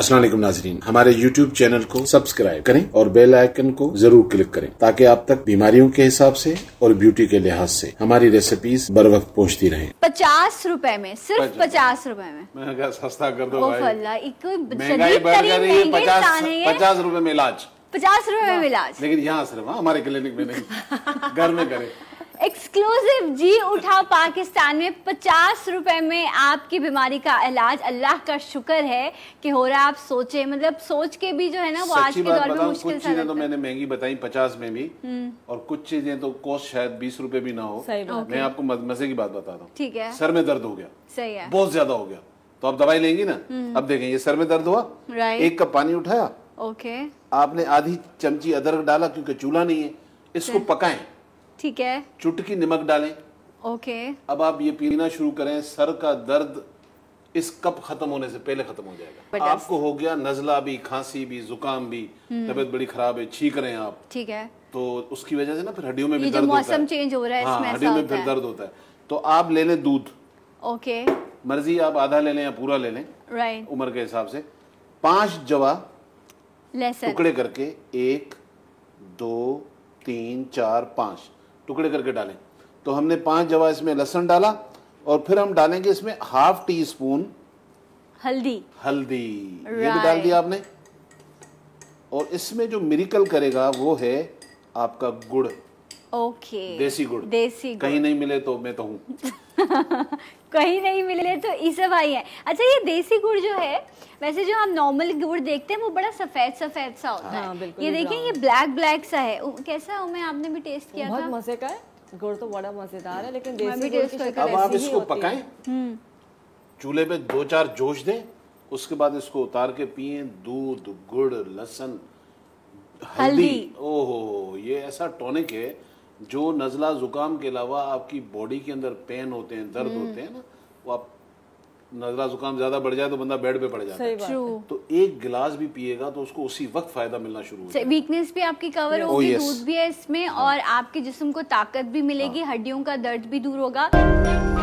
असल नाजरीन हमारे YouTube चैनल को सब्सक्राइब करें और बेल आइकन को जरूर क्लिक करें ताकि आप तक बीमारियों के हिसाब से और ब्यूटी के लिहाज से हमारी रेसिपीज बर वक्त पहुँचती रहे पचास रूपए में सिर्फ पचास रूपए में सस्ता कर दो पचास रूपए में इलाज पचास रूपए में हाँ। इलाज लेकिन यहाँ सिर्फ हाँ, हमारे क्लिनिक में नहीं घर में करें एक्सक्लूसिव जी उठा पाकिस्तान में पचास रुपए में आपकी बीमारी का इलाज अल्लाह का शुक्र है कि हो रहा है आप सोचे मतलब सोच के भी जो है ना वो आज के दौर में मुश्किल कुछ चीजें तो मैंने महंगी बताई पचास में भी हम्म। और कुछ चीजें तो कॉस्ट शायद बीस रुपए भी ना हो मैं आपको मजे की बात बताता हूँ ठीक है सर में दर्द हो गया सही है बहुत ज्यादा हो गया तो आप दवाई लेंगी ना हम्म। अब देखें ये सर में दर्द हुआ एक कप पानी उठाया ओके आपने आधी चमची अदरक डाला क्योंकि चूल्हा नहीं है इसको पकाएं ठीक है चुटकी नमक डालें ओके अब आप ये पीना शुरू करें सर का दर्द इस कप खत्म होने से पहले खत्म हो जाएगा आपको हो गया नजला भी खांसी भी जुकाम भी हम्म। तबियत बड़ी खराब है छीक रहे हैं आप ठीक है तो उसकी वजह से ना फिर हड्डियों में भी दर्द मौसम चेंज हो रहा है हाँ, हड्डियों में फिर दर्द होता है तो आप ले लें दूध ओके मर्जी आप आधा ले लें या पूरा ले लें राइट उम्र के हिसाब से पांच जवा टुकड़े करके एक दो तीन चार पांच टुकड़े करके डालें तो हमने पांच जवा इसमें लहसन डाला और फिर हम डालेंगे इसमें हाफ टी स्पून हल्दी हल्दी ये भी डाल दिया आपने और इसमें जो मिरिकल करेगा वो है आपका गुड़ ओके देसी गुड़ देसी गुड़ कहीं नहीं मिले तो मैं तो हूँ कहीं नहीं मिले तो इसे भाई है अच्छा ये देसी गुड़ जो है वैसे जो हम नॉर्मल गुड़ देखते हैं वो बड़ा सफेद सफेद सा होता हाँ, है ये देखिए ये ब्लैक ब्लैक सा है कैसा है मैं आपने भी टेस्ट किया बहुत मजे का है गुड़ तो बड़ा मजेदार है लेकिन देसी गुड़ की शक्ल अब आप इसको पकाएं हम्म। चूल्हे पे दो चार जोश दें उसके बाद इसको उतार के पिए दूध गुड़ लसन हल्दी ओहो ये ऐसा टॉनिक है जो नज़ला ज़ुकाम के अलावा आपकी बॉडी के अंदर पेन होते हैं दर्द हम्म। होते हैं ना वो आप नजला जुकाम ज्यादा बढ़ जाए तो बंदा बेड पे पड़ जाता है तो एक गिलास भी पिएगा तो उसको उसी वक्त फायदा मिलना शुरू हो वीकनेस भी आपकी कवर होगी oh, दूध भी है इसमें हाँ। और आपके जिस्म को ताकत भी मिलेगी हाँ। हड्डियों का दर्द भी दूर होगा